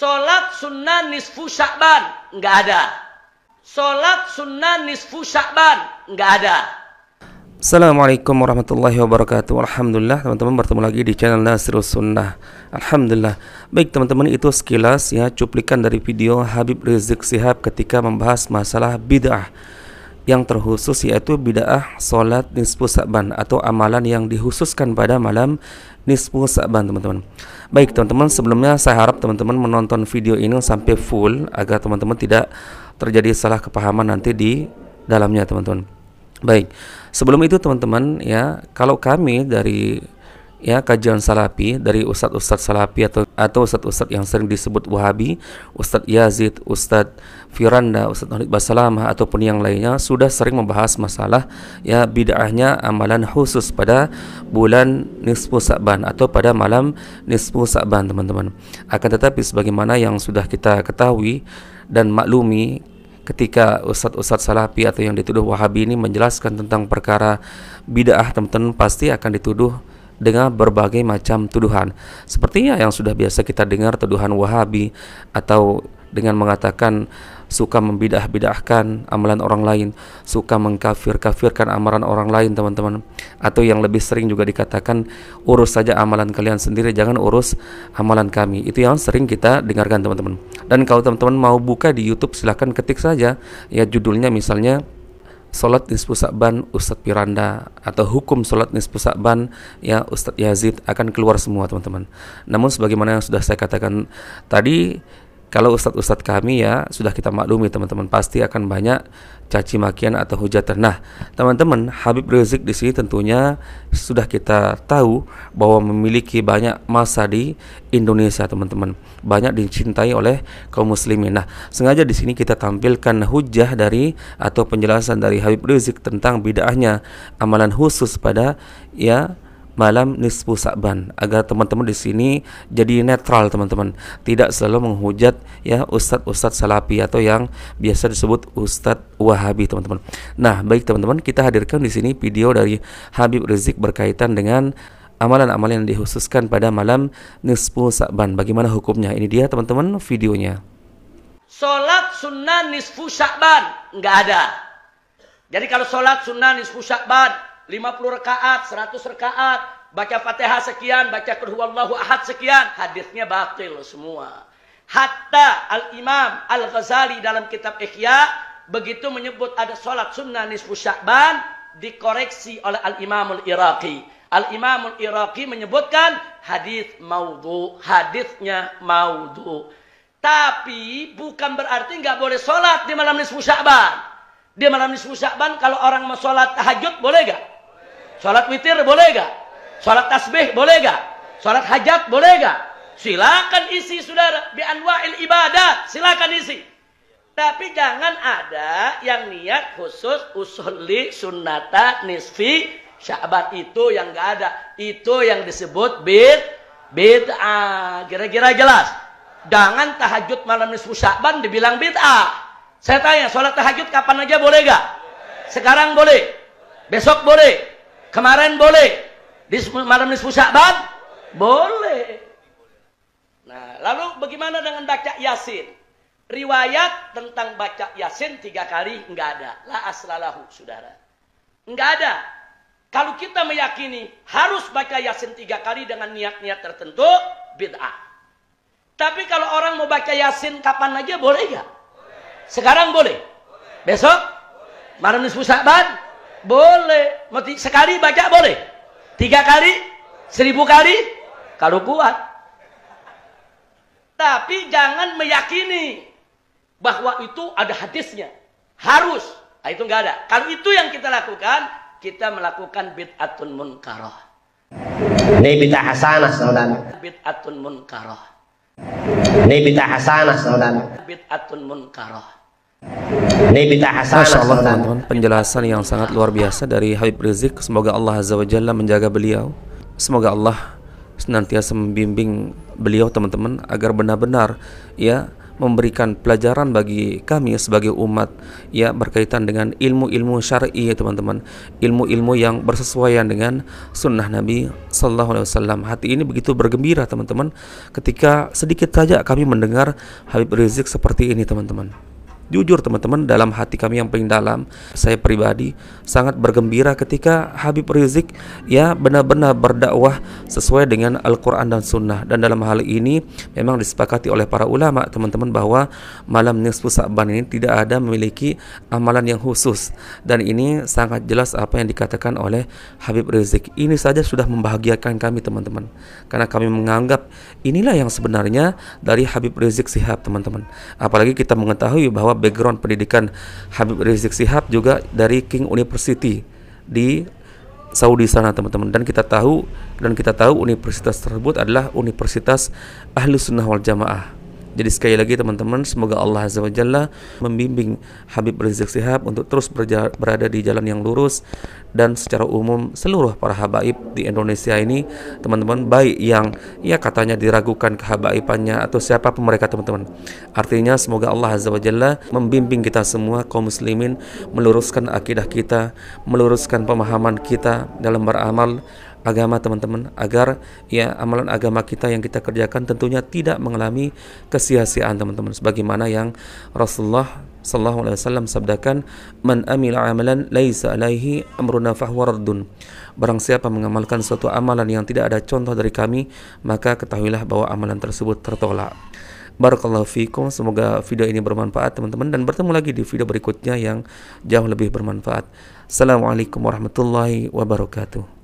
Sholat sunnah nisfu syakban. Nggak ada. Sholat sunnah nisfu syakban. Nggak ada. Assalamualaikum warahmatullahi wabarakatuh Alhamdulillah teman-teman bertemu lagi di channel Nasirul Sunnah Alhamdulillah Baik teman-teman itu sekilas ya cuplikan dari video Habib Rizik Sihab ketika membahas masalah bid'ah yang terkhusus yaitu bid'ah salat nisfu Sa'ban atau amalan yang dikhususkan pada malam nisfu Sa'ban teman-teman. Baik teman-teman, sebelumnya saya harap teman-teman menonton video ini sampai full agar teman-teman tidak terjadi salah kepahaman nanti di dalamnya teman-teman. Baik. Sebelum itu teman-teman ya, kalau kami dari ya kajian salafi dari ustadz-ustadz salafi atau atau ustadz-ustadz yang sering disebut wahabi, ustadz Yazid, ustadz Firanda, ustadz Nurid Basalamah ataupun yang lainnya sudah sering membahas masalah ya bid'ahnya amalan khusus pada bulan nisfu Sa'ban atau pada malam nisfu Sa'ban teman-teman. Akan tetapi sebagaimana yang sudah kita ketahui dan maklumi ketika ustadz-ustadz salafi atau yang dituduh wahabi ini menjelaskan tentang perkara bid'ah teman-teman pasti akan dituduh dengan berbagai macam tuduhan. Sepertinya yang sudah biasa kita dengar tuduhan Wahabi atau dengan mengatakan suka membidah-bidahkan amalan orang lain, suka mengkafir-kafirkan amalan orang lain, teman-teman. Atau yang lebih sering juga dikatakan urus saja amalan kalian sendiri, jangan urus amalan kami. Itu yang sering kita dengarkan, teman-teman. Dan kalau teman-teman mau buka di YouTube silahkan ketik saja ya judulnya misalnya Solat nisfu Sa'ban Ustadz Piranda atau hukum solat nisfu Sa'ban ya Ustadz Yazid akan keluar semua teman-teman. Namun sebagaimana yang sudah saya katakan tadi kalau ustadz-ustadz kami ya sudah kita maklumi teman-teman pasti akan banyak caci makian atau hujatan. Nah, teman-teman, Habib Rizik di sini tentunya sudah kita tahu bahwa memiliki banyak masa di Indonesia, teman-teman. Banyak dicintai oleh kaum muslimin. Nah, sengaja di sini kita tampilkan hujah dari atau penjelasan dari Habib Rizik tentang bid'ahnya amalan khusus pada ya malam nisfu Sa'ban agar teman-teman di sini jadi netral teman-teman tidak selalu menghujat ya ustadz-ustadz salafi atau yang biasa disebut ustadz wahabi teman-teman nah baik teman-teman kita hadirkan di sini video dari Habib Rizik berkaitan dengan amalan-amalan yang dikhususkan pada malam nisfu Sa'ban bagaimana hukumnya ini dia teman-teman videonya Sholat sunnah nisfu Sya'ban nggak ada. Jadi kalau sholat sunnah nisfu Sya'ban 50 rekaat, 100 rekaat, baca Fatihah sekian, baca qul ahad sekian, hadisnya batil semua. Hatta Al-Imam Al-Ghazali dalam kitab Ikhya begitu menyebut ada sholat sunnah nisfu syakban dikoreksi oleh Al-Imamul Iraqi. Al-Imamul Iraqi menyebutkan hadis maudhu, hadisnya maudhu. Tapi bukan berarti nggak boleh sholat di malam nisfu syakban Di malam nisfu syakban kalau orang mau sholat tahajud boleh gak? Sholat witir boleh gak? Sholat tasbih boleh gak? Sholat hajat boleh gak? Silakan isi saudara. Bi anwa'il Ibadah Silakan isi. Tapi jangan ada yang niat khusus usulli sunnata nisfi syaban. Itu yang gak ada. Itu yang disebut bid bid'ah. Kira-kira jelas. Jangan tahajud malam nisfu syaban dibilang bid'ah. Saya tanya, sholat tahajud kapan aja boleh gak? Sekarang boleh. Besok boleh. Kemarin boleh. Di malam nisfu Syakban boleh. Nah, lalu bagaimana dengan baca Yasin? Riwayat tentang baca Yasin tiga kali enggak ada. La aslalahu, saudara. Enggak ada. Kalau kita meyakini harus baca Yasin tiga kali dengan niat-niat tertentu, bid'ah. Tapi kalau orang mau baca Yasin kapan aja boleh ya? Sekarang boleh. Besok? Malam nisfu Boleh. Boleh. Sekali baca boleh. Tiga kali? Seribu kali? Kalau kuat. Tapi jangan meyakini bahwa itu ada hadisnya. Harus. Nah, itu nggak ada. Kalau itu yang kita lakukan, kita melakukan bid'atun munkaroh. Ini bid'ah hasanah, saudara. Bid'atun munkaroh. Ini bid'ah hasanah, saudara. Bid'atun munkaroh. Masya Allah teman-teman penjelasan yang sangat luar biasa dari Habib Rizik Semoga Allah Azza wa Jalla menjaga beliau Semoga Allah senantiasa membimbing beliau teman-teman Agar benar-benar ya memberikan pelajaran bagi kami sebagai umat ya berkaitan dengan ilmu-ilmu syar'i ya teman-teman ilmu-ilmu yang bersesuaian dengan sunnah Nabi Sallallahu Alaihi Wasallam hati ini begitu bergembira teman-teman ketika sedikit saja kami mendengar Habib Rizik seperti ini teman-teman Jujur teman-teman dalam hati kami yang paling dalam Saya pribadi sangat bergembira ketika Habib Rizik ya benar-benar berdakwah sesuai dengan Al-Quran dan Sunnah Dan dalam hal ini memang disepakati oleh para ulama teman-teman bahwa Malam Nisfu Sa'ban ini tidak ada memiliki amalan yang khusus Dan ini sangat jelas apa yang dikatakan oleh Habib Rizik Ini saja sudah membahagiakan kami teman-teman Karena kami menganggap inilah yang sebenarnya dari Habib Rizik Sihab teman-teman Apalagi kita mengetahui bahwa background pendidikan Habib Rizik Sihab juga dari King University di Saudi sana teman-teman dan kita tahu dan kita tahu universitas tersebut adalah Universitas Ahlus Sunnah wal Jamaah jadi sekali lagi teman-teman, semoga Allah Azza wa Jalla membimbing Habib Rizik Sihab untuk terus berada di jalan yang lurus dan secara umum seluruh para habaib di Indonesia ini teman-teman baik yang ya katanya diragukan kehabaibannya atau siapa pun mereka teman-teman. Artinya semoga Allah Azza wa Jalla membimbing kita semua kaum muslimin meluruskan akidah kita, meluruskan pemahaman kita dalam beramal agama teman-teman agar ya amalan agama kita yang kita kerjakan tentunya tidak mengalami kesia-siaan teman-teman sebagaimana yang Rasulullah sallallahu alaihi wasallam sabdakan man amila amalan laisa alaihi amruna fahuwa raddun barang siapa mengamalkan suatu amalan yang tidak ada contoh dari kami maka ketahuilah bahwa amalan tersebut tertolak Barakallahu fikum. Semoga video ini bermanfaat teman-teman dan bertemu lagi di video berikutnya yang jauh lebih bermanfaat. Assalamualaikum warahmatullahi wabarakatuh.